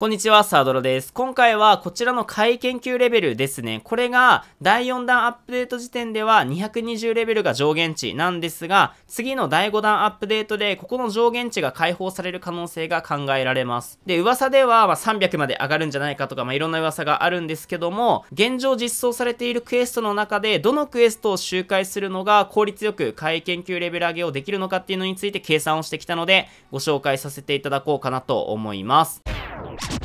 こんにちは、サードロです。今回はこちらの回研究レベルですね。これが第4弾アップデート時点では220レベルが上限値なんですが、次の第5弾アップデートでここの上限値が解放される可能性が考えられます。で、噂ではま300まで上がるんじゃないかとか、まあ、いろんな噂があるんですけども、現状実装されているクエストの中でどのクエストを周回するのが効率よく回研究レベル上げをできるのかっていうのについて計算をしてきたので、ご紹介させていただこうかなと思います。Yeah.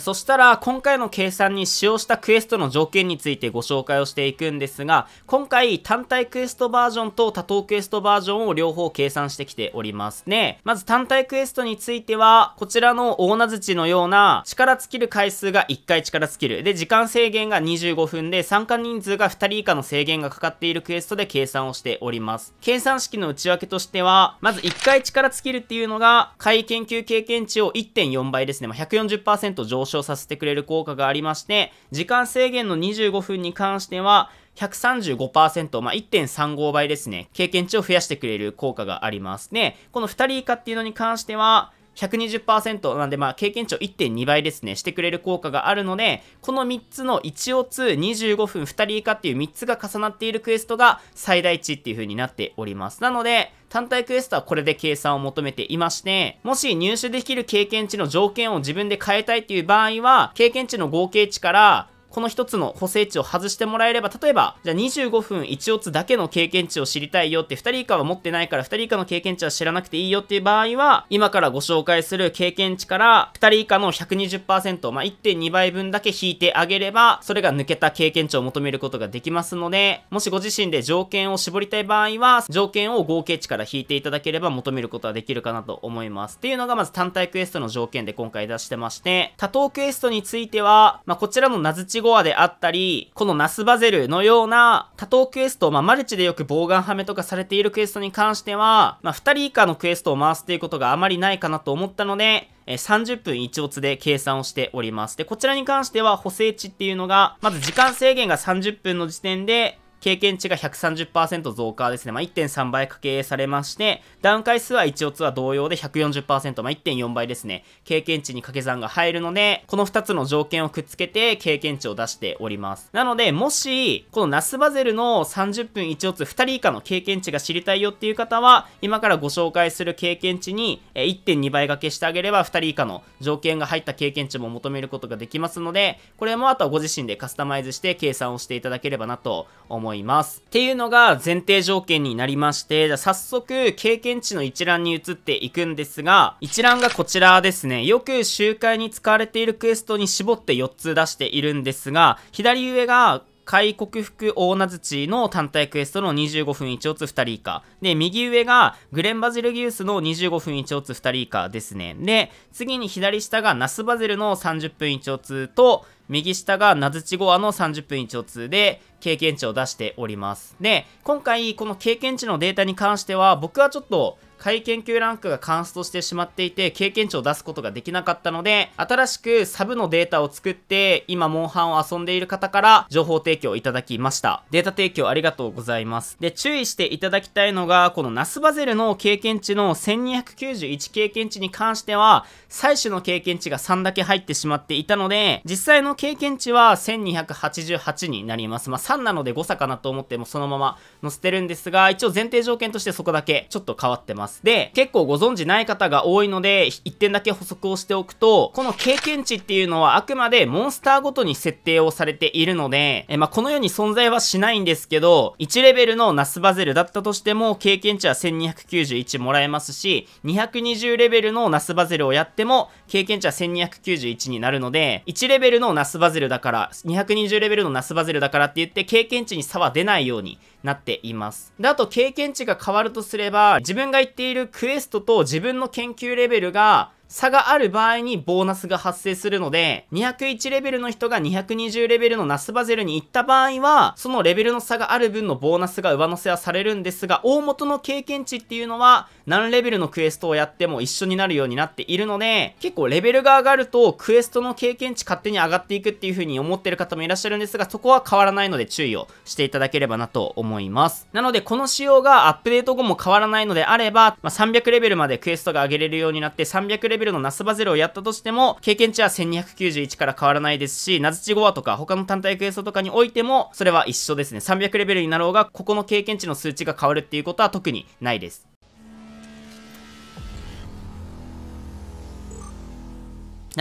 そしたら、今回の計算に使用したクエストの条件についてご紹介をしていくんですが、今回、単体クエストバージョンと多頭クエストバージョンを両方計算してきておりますね。まず単体クエストについては、こちらの大名槌のような、力尽きる回数が1回力尽きる。で、時間制限が25分で、参加人数が2人以下の制限がかかっているクエストで計算をしております。計算式の内訳としては、まず1回力尽きるっていうのが、回研究経験値を1.4倍ですね。まあ、140%上昇投資させてくれる効果がありまして、時間制限の25分に関しては、135%、まあ、1.35倍ですね。経験値を増やしてくれる効果があります。で、この2人以下っていうのに関しては、120%なんで、まあ、経験値を1.2倍ですね、してくれる効果があるので、この3つの1オツ25分2人以下っていう3つが重なっているクエストが最大値っていう風になっております。なので、単体クエストはこれで計算を求めていまして、もし入手できる経験値の条件を自分で変えたいっていう場合は、経験値の合計値から、この1つの補正値を外してもらえれば、例えば、じゃあ25分1オツだけの経験値を知りたいよって、2人以下は持ってないから、2人以下の経験値は知らなくていいよっていう場合は、今からご紹介する経験値から、2人以下の120%、まあ、1.2倍分だけ引いてあげれば、それが抜けた経験値を求めることができますので、もしご自身で条件を絞りたい場合は、条件を合計値から引いていただければ求めることはできるかなと思います。っていうのがまず単体クエストの条件で今回出してまして、多頭クエストについては、まあ、こちらも名づちゴアであったり、このナスバゼルのような多頭クエスト、まあ、マルチでよく防ガンハメとかされているクエストに関しては、まあ、2人以下のクエストを回すということがあまりないかなと思ったので、え30分1オツで計算をしております。で、こちらに関しては補正値っていうのが、まず時間制限が30分の時点で、経験値が130%増加ですね、まあ、1.3倍かけされまして、ダウン回数は1オツは同様で140%、まあ、1.4倍ですね、経験値に掛け算が入るので、この2つの条件をくっつけて経験値を出しております。なので、もし、このナスバゼルの30分1オツ2人以下の経験値が知りたいよっていう方は、今からご紹介する経験値に1.2倍掛けしてあげれば、2人以下の条件が入った経験値も求めることができますので、これもあとはご自身でカスタマイズして計算をしていただければなと思います。思います。っていうのが前提条件になりまして、じゃ早速経験値の一覧に移っていくんですが、一覧がこちらですね。よく集会に使われているクエストに絞って4つ出しているんですが、左上が海国服大名槌の単体クエストの25分1オツ2人以下。で、右上がグレンバジルギウスの25分1オツ2人以下ですね。で、次に左下がナスバゼルの30分1オツと、右下がナズチゴアの30分1を2で経験値を出しております。で、今回この経験値のデータに関しては僕はちょっと会研究ランクがカンストしてしまっていて経験値を出すことができなかったので新しくサブのデータを作って今モンハンを遊んでいる方から情報提供いただきましたデータ提供ありがとうございますで注意していただきたいのがこのナスバゼルの経験値の1291経験値に関しては最初の経験値が3だけ入ってしまっていたので実際の経験値は1288になります。まあ、3なので誤差かなと思ってもそのまま載せてるんですが、一応前提条件としてそこだけちょっと変わってます。で、結構ご存知ない方が多いので、1点だけ補足をしておくと、この経験値っていうのはあくまでモンスターごとに設定をされているので、えまあ、このように存在はしないんですけど、1レベルのナスバゼルだったとしても、経験値は1291もらえますし、220レベルのナスバゼルをやっても、経験値は1291になるので、1レベルのナススバゼルだから、220レベルのナスバゼルだからって言って、経験値に差は出ないようになっています。で、あと経験値が変わるとすれば、自分が言っているクエストと自分の研究レベルが、差がある場合にボーナスが発生するので、201レベルの人が220レベルのナスバゼルに行った場合は、そのレベルの差がある分のボーナスが上乗せはされるんですが、大元の経験値っていうのは、何レベルのクエストをやっても一緒になるようになっているので、結構レベルが上がると、クエストの経験値勝手に上がっていくっていう風に思ってる方もいらっしゃるんですが、そこは変わらないので注意をしていただければなと思います。なので、この仕様がアップデート後も変わらないのであれば、まあ、300レベルまでクエストが上げれるようになって、300レベルレベルのナスバゼロをやったとしても、経験値は1291から変わらないですし、ナズチゴアとか他の単体クエストとかにおいても、それは一緒ですね。300レベルになろうが、ここの経験値の数値が変わるっていうことは特にないです。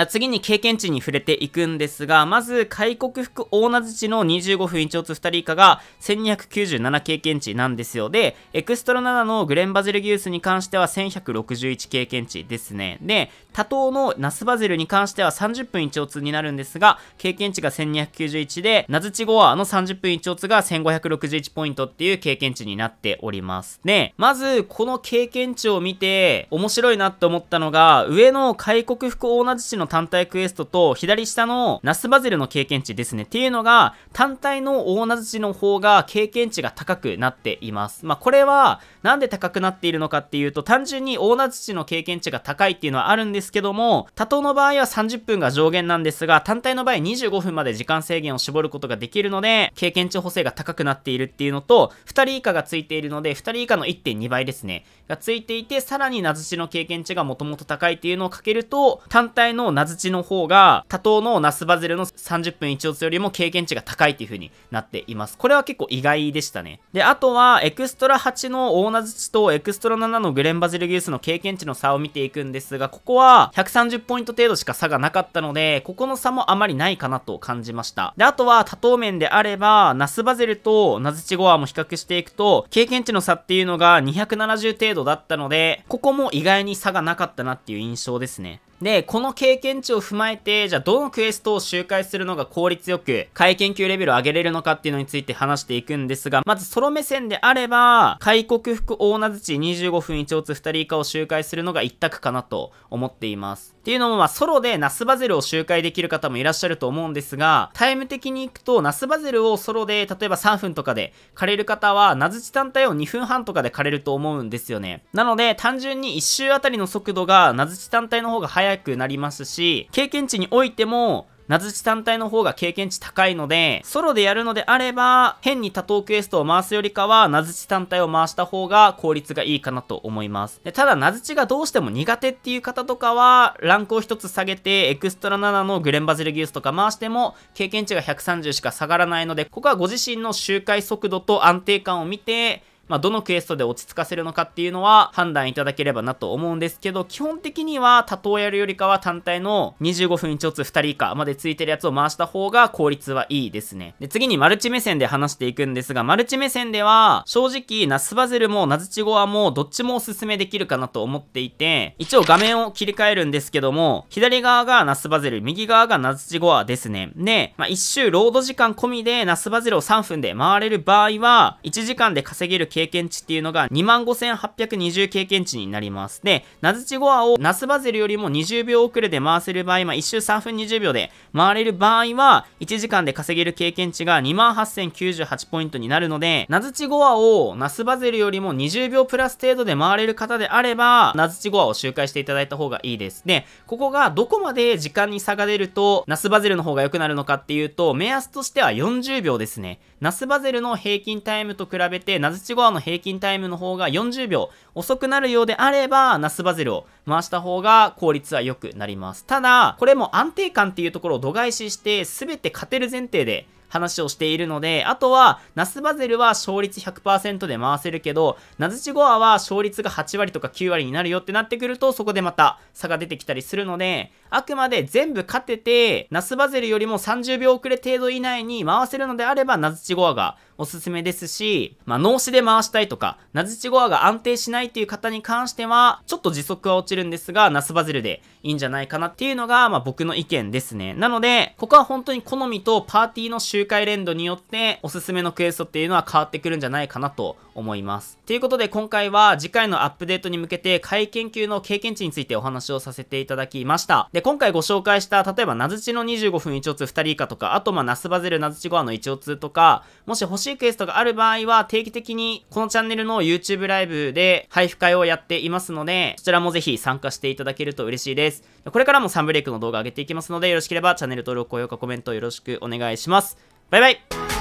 次に経験値に触れていくんですが、まず、開国服オーナ土の25分1オツ2人以下が1297経験値なんですよ。で、エクストラ7のグレンバゼルギウスに関しては1161経験値ですね。で、多頭のナスバゼルに関しては30分1オツになるんですが、経験値が1291で、ナズチゴアの30分1オツが1561ポイントっていう経験値になっております。で、まず、この経験値を見て、面白いなって思ったのが、上の開国服オーナ土のの単体クエストと左下のナスバゼルの経験値ですねっていうのが単体の大ズ槌の方が経験値が高くなっています。まあ、これはなんで高くなっているのかっていうと単純に大ズ槌の経験値が高いっていうのはあるんですけども多頭の場合は30分が上限なんですが単体の場合25分まで時間制限を絞ることができるので経験値補正が高くなっているっていうのと2人以下がついているので2人以下の1.2倍ですねがついていてさらに名ちの経験値がもともと高いっていうのをかけると単体のナズチの方が、多頭のナスバゼルの30分1オツよりも経験値が高いっていう風になっています。これは結構意外でしたね。で、あとは、エクストラ8のオーナズチとエクストラ7のグレンバゼルギウスの経験値の差を見ていくんですが、ここは130ポイント程度しか差がなかったので、ここの差もあまりないかなと感じました。で、あとは多頭面であれば、ナスバゼルとナズチゴアも比較していくと、経験値の差っていうのが270程度だったので、ここも意外に差がなかったなっていう印象ですね。で、この経験値を踏まえて、じゃあどのクエストを周回するのが効率よく、回研究レベルを上げれるのかっていうのについて話していくんですが、まずソロ目線であれば、開国服大名槌25分1オツ2人以下を周回するのが一択かなと思っています。っていうのも、まあ、ソロでナスバゼルを周回できる方もいらっしゃると思うんですが、タイム的に行くと、ナスバゼルをソロで、例えば3分とかで枯れる方は、ナズチ単体を2分半とかで枯れると思うんですよね。なので、単純に1周あたりの速度が、ナズチ単体の方が速早くなりますし、経験値においても、名づち単体の方が経験値高いので、ソロでやるのであれば、変に多頭クエストを回すよりかは、名づち単体を回した方が効率がいいかなと思います。でただ、名づちがどうしても苦手っていう方とかは、ランクを1つ下げて、エクストラ7のグレンバジルギウスとか回しても、経験値が130しか下がらないので、ここはご自身の周回速度と安定感を見て、まあ、どのクエストで落ち着かせるのかっていうのは判断いただければなと思うんですけど、基本的には多頭やるよりかは単体の25分1つ2人以下までついてるやつを回した方が効率はいいですね。で、次にマルチ目線で話していくんですが、マルチ目線では正直ナスバゼルもナズチゴアもどっちもおすすめできるかなと思っていて、一応画面を切り替えるんですけども、左側がナスバゼル、右側がナズチゴアですね。で、まあ、一周ロード時間込みでナスバゼルを3分で回れる場合は、1時間で稼げる経験値っていうのが25,820経験値になります。で、ナズチゴアをナスバゼルよりも20秒遅れで回せる場合、まあ、1周3分20秒で回れる場合は、1時間で稼げる経験値が28,098ポイントになるので、ナズチゴアをナスバゼルよりも20秒プラス程度で回れる方であれば、ナズチゴアを周回していただいた方がいいです。で、ここがどこまで時間に差が出ると、ナスバゼルの方が良くなるのかっていうと、目安としては40秒ですね。ナスバゼルの平均タイムと比べて、ナズチゴアアの平均タイムの方が40秒遅くなるようであれば、ナスバゼルを回した方が効率は良くなります。ただ、これも安定感っていうところを度外視して、全て勝てる前提で話をしているので、あとは、ナスバゼルは勝率100%で回せるけど、ナズチゴアは勝率が8割とか9割になるよってなってくると、そこでまた差が出てきたりするので、あくまで全部勝てて、ナスバゼルよりも30秒遅れ程度以内に回せるのであれば、ナズチゴアがおすすめですし、まあ、脳死で回したいとか、ナズチゴアが安定しないっていう方に関しては、ちょっと時速は落ちるんですが、ナスバゼルでいいんじゃないかなっていうのが、まあ、僕の意見ですね。なので、ここは本当に好みとパーティーの周回連動によって、おすすめのクエストっていうのは変わってくるんじゃないかなと思います。ということで、今回は次回のアップデートに向けて、会研究の経験値についてお話をさせていただきました。で、今回ご紹介した、例えば、ナズチの25分一応通2人以下とか、あと、まあ、ナスバゼルナズチご飯の一応通とか、もし欲しいクエストがある場合は、定期的に、このチャンネルの YouTube ライブで配布会をやっていますので、そちらもぜひ参加していただけると嬉しいです。これからもサンブレイクの動画上げていきますので、よろしければチャンネル登録、高評価、コメントよろしくお願いします。バイバイ